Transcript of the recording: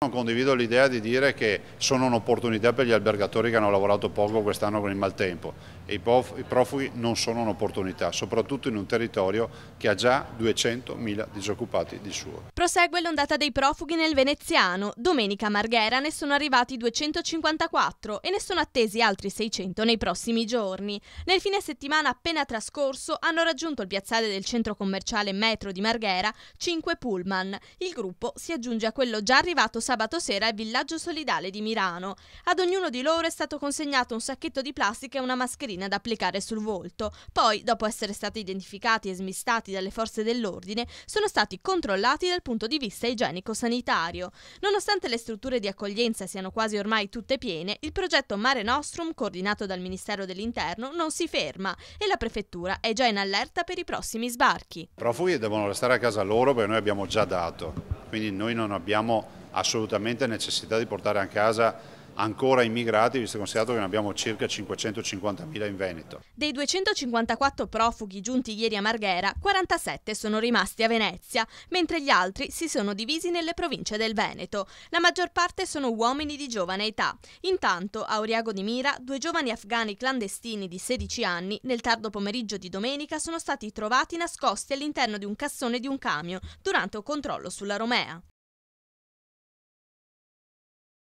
Non condivido l'idea di dire che sono un'opportunità per gli albergatori che hanno lavorato poco quest'anno con il maltempo. I profughi non sono un'opportunità, soprattutto in un territorio che ha già 200.000 disoccupati di suo. Prosegue l'ondata dei profughi nel veneziano. Domenica a Marghera ne sono arrivati 254 e ne sono attesi altri 600 nei prossimi giorni. Nel fine settimana appena trascorso hanno raggiunto il piazzale del centro commerciale Metro di Marghera 5 pullman. Il gruppo si aggiunge a quello già arrivato sabato sera al Villaggio Solidale di Milano. Ad ognuno di loro è stato consegnato un sacchetto di plastica e una mascherina da applicare sul volto. Poi, dopo essere stati identificati e smistati dalle forze dell'ordine, sono stati controllati dal punto di vista igienico-sanitario. Nonostante le strutture di accoglienza siano quasi ormai tutte piene, il progetto Mare Nostrum, coordinato dal Ministero dell'Interno, non si ferma e la Prefettura è già in allerta per i prossimi sbarchi. I profughi devono restare a casa loro perché noi abbiamo già dato, quindi noi non abbiamo assolutamente necessità di portare a casa ancora immigrati, visto considerato che ne abbiamo circa 550.000 in Veneto. Dei 254 profughi giunti ieri a Marghera, 47 sono rimasti a Venezia, mentre gli altri si sono divisi nelle province del Veneto. La maggior parte sono uomini di giovane età. Intanto, a Oriago di Mira, due giovani afghani clandestini di 16 anni, nel tardo pomeriggio di domenica, sono stati trovati nascosti all'interno di un cassone di un camion durante un controllo sulla Romea.